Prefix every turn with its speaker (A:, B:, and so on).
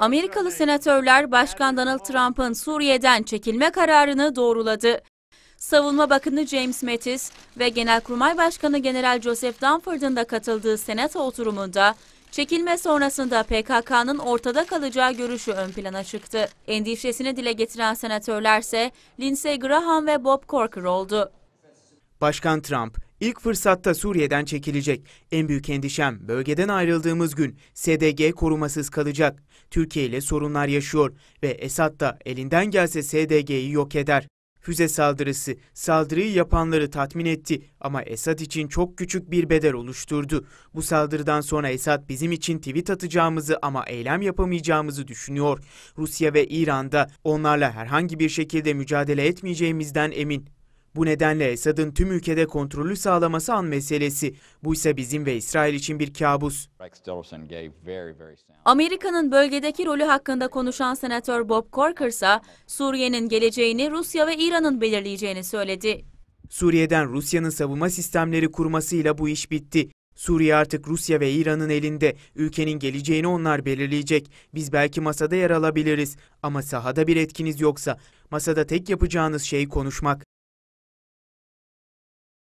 A: Amerikalı senatörler Başkan Donald Trump'ın Suriye'den çekilme kararını doğruladı. Savunma Bakanı James Mattis ve Genelkurmay Başkanı General Joseph Dunford'un da katıldığı senato oturumunda çekilme sonrasında PKK'nın ortada kalacağı görüşü ön plana çıktı. Endişesini dile getiren senatörlerse Lindsey Graham ve Bob Corker oldu.
B: Başkan Trump, ilk fırsatta Suriye'den çekilecek. En büyük endişem bölgeden ayrıldığımız gün SDG korumasız kalacak. Türkiye ile sorunlar yaşıyor ve Esad da elinden gelse SDG'yi yok eder. Füze saldırısı saldırıyı yapanları tatmin etti ama Esad için çok küçük bir bedel oluşturdu. Bu saldırıdan sonra Esad bizim için tweet atacağımızı ama eylem yapamayacağımızı düşünüyor. Rusya ve İran'da onlarla herhangi bir şekilde mücadele etmeyeceğimizden emin. Bu nedenle Esad'ın tüm ülkede kontrolü sağlaması an meselesi. Bu ise bizim ve İsrail için bir kabus.
A: Amerika'nın bölgedeki rolü hakkında konuşan Senatör Bob Corker ise Suriye'nin geleceğini Rusya ve İran'ın belirleyeceğini söyledi.
B: Suriye'den Rusya'nın savunma sistemleri kurmasıyla bu iş bitti. Suriye artık Rusya ve İran'ın elinde. Ülkenin geleceğini onlar belirleyecek. Biz belki masada yer alabiliriz ama sahada bir etkiniz yoksa masada tek yapacağınız şey konuşmak.